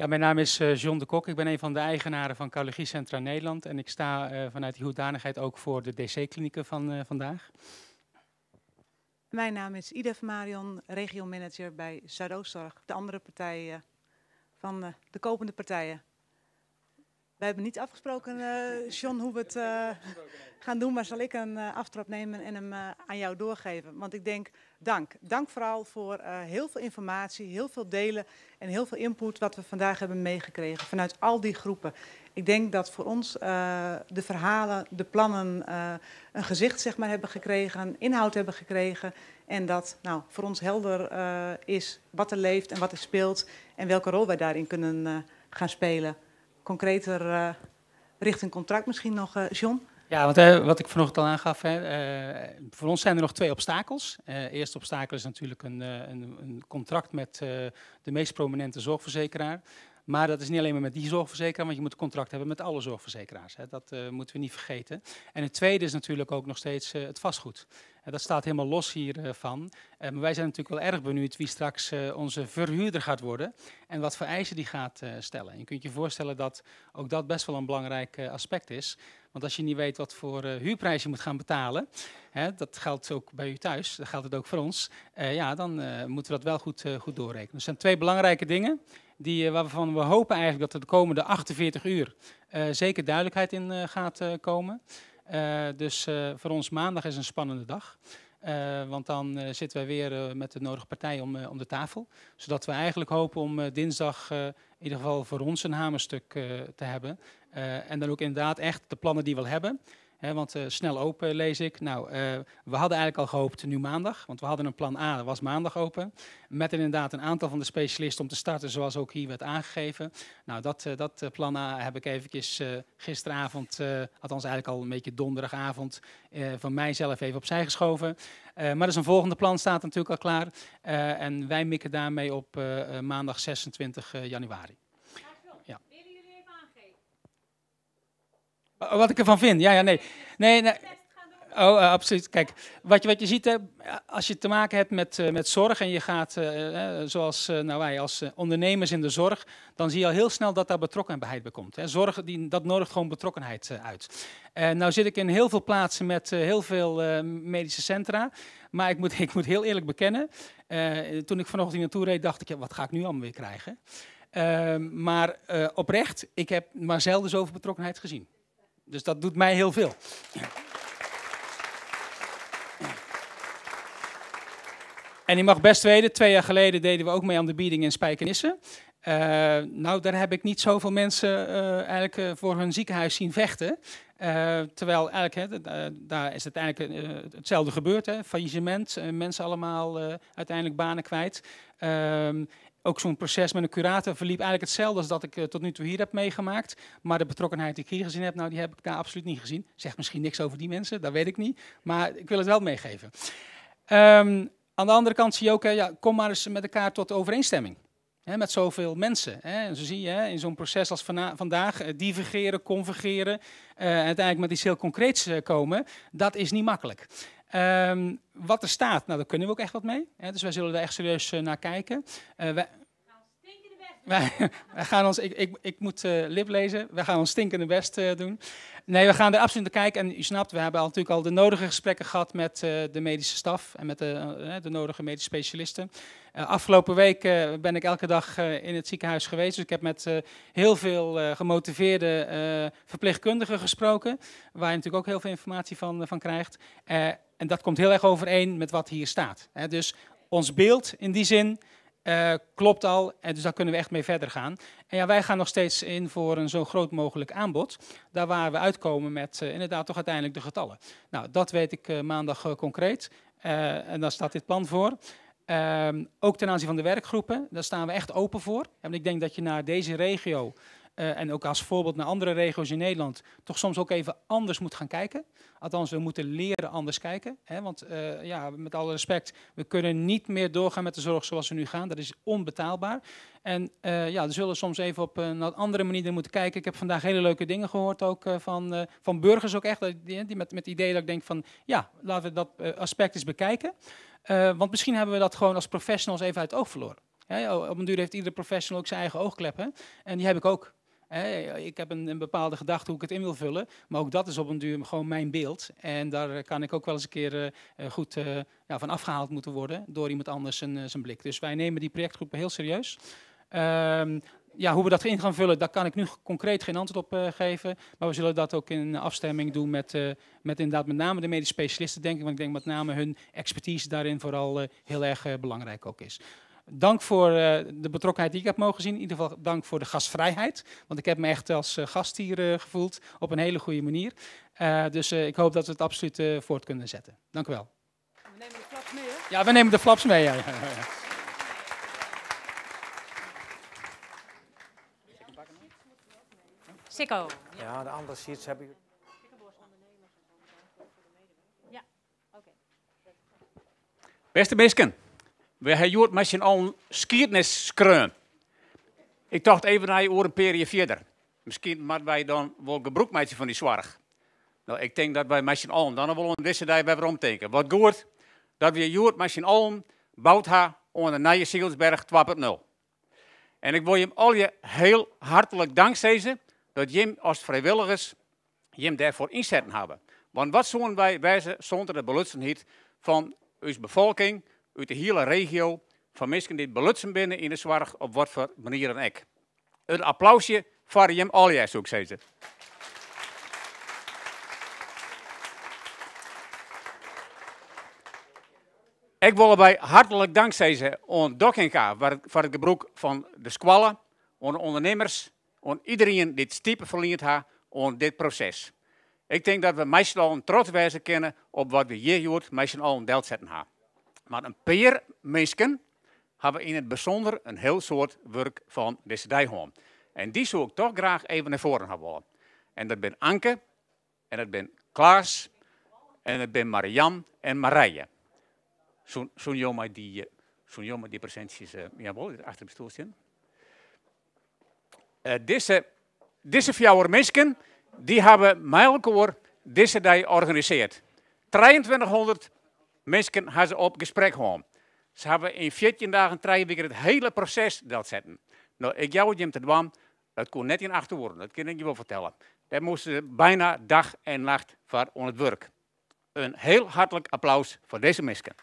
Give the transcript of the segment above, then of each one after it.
Ja, mijn naam is eh, John de Kok. Ik ben een van de eigenaren van Cardiologie Centra Nederland. En ik sta eh, vanuit die hoedanigheid ook voor de DC-klinieken van eh, vandaag. Mijn naam is Idef Marion, regio-manager bij Zuidoostzorg. De andere partijen van uh, de kopende partijen. We hebben niet afgesproken, uh, John, hoe we het eh, gaan doen. Maar zal ik een eh, aftrap nemen en hem aan jou doorgeven? Want ik denk, dank. Dank vooral voor heel veel informatie, heel veel delen en heel veel input wat we vandaag hebben meegekregen vanuit al die groepen. Ik denk dat voor ons de verhalen, de plannen een gezicht zeg maar, hebben gekregen, inhoud hebben gekregen. En dat nou, voor ons helder is wat er leeft en wat er speelt en welke rol wij daarin kunnen gaan spelen concreter uh, richting contract misschien nog, uh, John? Ja, want eh, wat ik vanochtend al aangaf, hè, voor ons zijn er nog twee obstakels. eerste obstakel is natuurlijk een, een, een contract met de meest prominente zorgverzekeraar. Maar dat is niet alleen maar met die zorgverzekeraar, want je moet een contract hebben met alle zorgverzekeraars. Hè. Dat moeten we niet vergeten. En het tweede is natuurlijk ook nog steeds het vastgoed dat staat helemaal los hiervan. Eh, eh, maar wij zijn natuurlijk wel erg benieuwd wie straks eh, onze verhuurder gaat worden en wat voor eisen die gaat stellen. je kunt je voorstellen dat ook dat best wel een belangrijk aspect is. Want als je niet weet wat voor huurprijs je moet gaan betalen, dat geldt ook bij u thuis, dat geldt het ook voor ons, ja, dan moeten we dat wel goed, goed doorrekenen. Dus er zijn twee belangrijke dingen die, waarvan we hopen eigenlijk dat er de komende 48 uur zeker duidelijkheid in gaat komen. Eh, dus eh, voor ons maandag is een spannende dag. Eh, want dan zitten wij weer met de nodige partijen om, om, de tafel. Zodat we eigenlijk hopen om dinsdag in ieder geval voor ons een hamerstuk te hebben. en dan ook inderdaad echt de plannen die we al hebben want eh, snel open lees ik. Nou, eh, we hadden eigenlijk al gehoopt nu maandag, want we hadden een plan A, dat was maandag open. Met inderdaad een aantal van de specialisten om te starten, zoals ook hier werd aangegeven. Nou, dat, eh, dat plan A heb ik eventjes gisteravond, althans eigenlijk al een beetje donderdagavond, van mijzelf even opzij geschoven. maar dus een volgende plan staat natuurlijk al klaar. en wij mikken daarmee op maandag 26 januari. Oh, wat ik ervan vind. Ja, ja, nee. Nee, nee. Oh, eh, absoluut. Kijk, wat je, wat je ziet, hè, als je te maken hebt met, eh, met zorg en je gaat, eh, zoals nou, wij als ondernemers in de zorg, dan zie je al heel snel dat daar betrokkenheid bij komt. Hè. Zorg, die, dat nodigt gewoon betrokkenheid uit. nou zit ik in heel veel plaatsen met heel veel medische centra, maar ik moet, ik moet heel eerlijk bekennen, toen ik vanochtend hier naartoe reed, dacht ik, ja, wat ga ik nu allemaal weer krijgen? Ehm, maar oprecht, ik heb maar zelden zoveel betrokkenheid gezien. Dus dat doet mij heel veel. En je mag best weten, twee jaar geleden deden we ook mee aan de bieding in Spijkenisse. Eh, nou, daar heb ik niet zoveel mensen eh, eigenlijk eh, voor hun ziekenhuis zien vechten. terwijl eigenlijk, hè, daar is het eigenlijk hetzelfde gebeurd. Hè? Faillissement, mensen allemaal uiteindelijk banen kwijt. Ehm, ook zo'n proces met een curator verliep eigenlijk hetzelfde als dat ik eh, tot nu toe hier heb meegemaakt. Maar de betrokkenheid die ik hier gezien heb, nou, die heb ik daar absoluut niet gezien. Zegt misschien niks over die mensen, dat weet ik niet. Maar ik wil het wel meegeven. Ehm, aan de andere kant zie je ook, hè, ja, kom maar eens met elkaar tot overeenstemming. Hè, met zoveel mensen. Hè. En zo zie je hè, in zo'n proces als vandaag, eh, divergeren, convergeren, eh, uiteindelijk met iets heel concreets eh, komen, dat is niet makkelijk. Ehm, wat er staat, nou, daar kunnen we ook echt wat mee. Hè? Dus wij zullen er echt serieus eh, naar kijken. Eh, Wij, gaan ons, ik, ik, ik moet uh, lip lezen, we gaan ons stinkende best eh, doen. Nee, we gaan er absoluut naar kijken. En u snapt, we hebben al, natuurlijk al de nodige gesprekken gehad met eh, de medische staf en met de, de nodige medische specialisten. afgelopen week ben ik elke dag in het ziekenhuis geweest. Dus ik heb met heel veel gemotiveerde verpleegkundigen gesproken, waar je natuurlijk ook heel veel informatie van, van krijgt. en dat komt heel erg overeen met wat hier staat. Dus ons beeld in die zin eh, klopt al, en dus daar kunnen we echt mee verder gaan. En ja, wij gaan nog steeds in voor een zo groot mogelijk aanbod. Daar waar we uitkomen met eh, inderdaad toch uiteindelijk de getallen. Nou, dat weet ik eh, maandag concreet. en daar staat dit plan voor. Ehm, ook ten aanzien van de werkgroepen, daar staan we echt open voor. En ik denk dat je naar deze regio eh, en ook als voorbeeld naar andere regio's in Nederland, toch soms ook even anders moet gaan kijken. Althans, we moeten leren anders kijken. Hè? Want eh, ja, met alle respect, we kunnen niet meer doorgaan met de zorg zoals we nu gaan. Dat is onbetaalbaar. En eh, ja, we zullen soms even op een andere manier moeten kijken. Ik heb vandaag hele leuke dingen gehoord ook van, van burgers ook echt. Die, met, met het idee dat ik denk van, ja, laten we dat aspect eens bekijken. want misschien hebben we dat gewoon als professionals even uit het oog verloren. op een duur heeft iedere professional ook zijn eigen oogkleppen. En die heb ik ook ik heb een, een, bepaalde gedachte hoe ik het in wil vullen. Maar ook dat is op een duur gewoon mijn beeld. En daar kan ik ook wel eens een keer eh, eh, goed eh, ja, van afgehaald moeten worden door iemand anders zijn, blik. Dus wij nemen die projectgroepen heel serieus. Ehm, ja, hoe we dat in gaan vullen, daar kan ik nu concreet geen antwoord op geven. Maar we zullen dat ook in afstemming doen met, met inderdaad met name de medische specialisten, denk ik. Want ik denk met name hun expertise daarin vooral heel erg belangrijk ook is. Dank voor eh, de betrokkenheid die ik heb mogen zien. In ieder geval dank voor de gastvrijheid. Want ik heb me echt als eh, gast hier eh, gevoeld op een hele goede manier. dus ik hoop dat we het absoluut voort kunnen zetten. Dank u wel. We nemen de flaps mee, hè? Ja, we nemen de flaps mee. Ja. Sikko. Ja, de andere sheets hebben jullie. Ja, oké. Beste Bisken. We hebben jood met zijn een schietnis skreun. Ik dacht even naar je oren periode verder. Misschien maken wij dan wel gebruik maken van die zorg. Nou, ik denk dat wij met z'n allen, dan willen we deze dag bij omdenken. Wat goed, dat we jood met z'n allen bouwt haar onder de Nije Sigelsberg 2.0. En ik wil je al je heel hartelijk dankzeggen dat Jim als vrijwilligers Jim daarvoor inzetten hebben. Want wat zullen wij wijzen zonder de belutsenheid van uw bevolking, uit de hele regio van misken die belutsen binnen in de zorg op wat voor manier dan ook. Een applausje voor jem Aljaars ook, ik ze. Ik wil erbij hartelijk dank zeggen aan Dokkenka voor het gebruik van de squallen, aan de ondernemers, aan iedereen die het stiepen verleent heeft aan dit proces. Ik denk dat we meestal trots wijze kennen op wat we hier hoort, meestal al deel zetten hebben. Maar een paar mensen hebben in het bijzonder een heel soort werk van deze dijhoorn. En die zou ik toch graag even naar voren hebben En dat ben Anke, en dat ben Klaas, en dat ben Marian en Marije. Zo'n zo jongen die, eh, zo jongen die presentjes, uh, achter het stoeltje. Uh, eh, deze, deze vier mensen, die hebben mijlkoor deze dag georganiseerd. 2300 Mensen hebben ze op gesprek gehad. Ze hebben in 14 dagen, 3 weken het hele proces dat zetten. Nou, ik jou Jim te dat kon net in acht worden. Dat kan ik je wel vertellen. Daar moesten ze bijna dag en nacht voor aan het werk. Een heel hartelijk applaus voor deze mensen.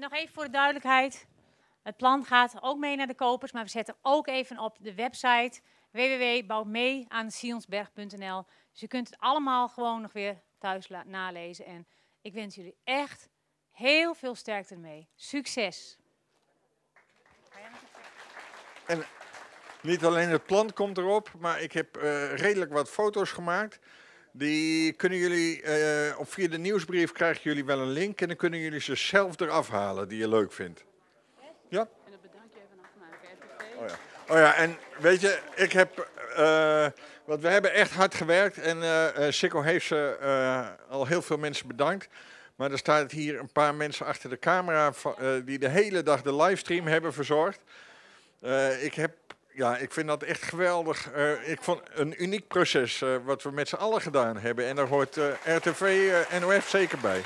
nog even voor de duidelijkheid. Het plan gaat ook mee naar de kopers, maar we zetten ook even op de website www.bouwmeeaansionsberg.nl. Dus je kunt het allemaal gewoon nog weer thuis nalezen. En ik wens jullie echt heel veel sterkte mee. Succes! En niet alleen het plan komt erop, maar ik heb eh, redelijk wat foto's gemaakt. Die kunnen jullie, uh, via de nieuwsbrief krijgen jullie wel een link en dan kunnen jullie ze zelf eraf halen die je leuk vindt. Ja? En dat je even afmaken. Oh ja. oh ja, en weet je, ik heb, uh, want we hebben echt hard gewerkt en uh, Sikko heeft ze al heel veel mensen bedankt. Maar er staan hier een paar mensen achter de camera die de hele dag de livestream hebben verzorgd. ik heb ja, ik vind dat echt geweldig. Eh, ik vond een uniek proces eh, wat we met z'n allen gedaan hebben. En daar hoort eh, RTV NOF zeker bij.